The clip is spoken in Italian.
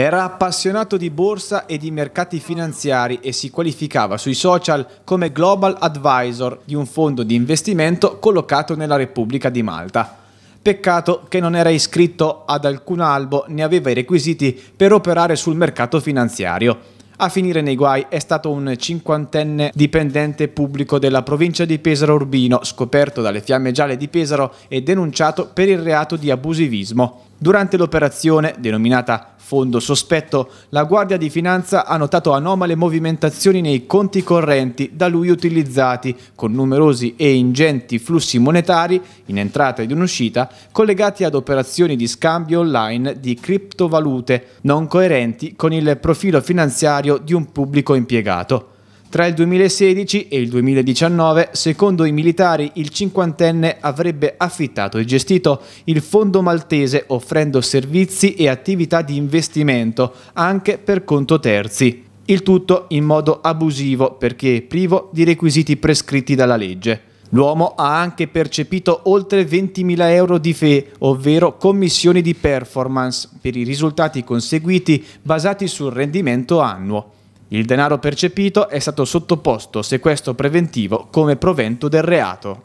Era appassionato di borsa e di mercati finanziari e si qualificava sui social come Global Advisor di un fondo di investimento collocato nella Repubblica di Malta. Peccato che non era iscritto ad alcun albo né aveva i requisiti per operare sul mercato finanziario. A finire nei guai è stato un cinquantenne dipendente pubblico della provincia di Pesaro Urbino, scoperto dalle fiamme gialle di Pesaro e denunciato per il reato di abusivismo. Durante l'operazione, denominata Fondo Sospetto, la Guardia di Finanza ha notato anomale movimentazioni nei conti correnti da lui utilizzati, con numerosi e ingenti flussi monetari in entrata ed in uscita collegati ad operazioni di scambio online di criptovalute non coerenti con il profilo finanziario di un pubblico impiegato. Tra il 2016 e il 2019, secondo i militari, il cinquantenne avrebbe affittato e gestito il fondo maltese offrendo servizi e attività di investimento anche per conto terzi. Il tutto in modo abusivo perché privo di requisiti prescritti dalla legge. L'uomo ha anche percepito oltre 20.000 euro di FE, ovvero commissioni di performance, per i risultati conseguiti basati sul rendimento annuo. Il denaro percepito è stato sottoposto a sequestro preventivo come provento del reato.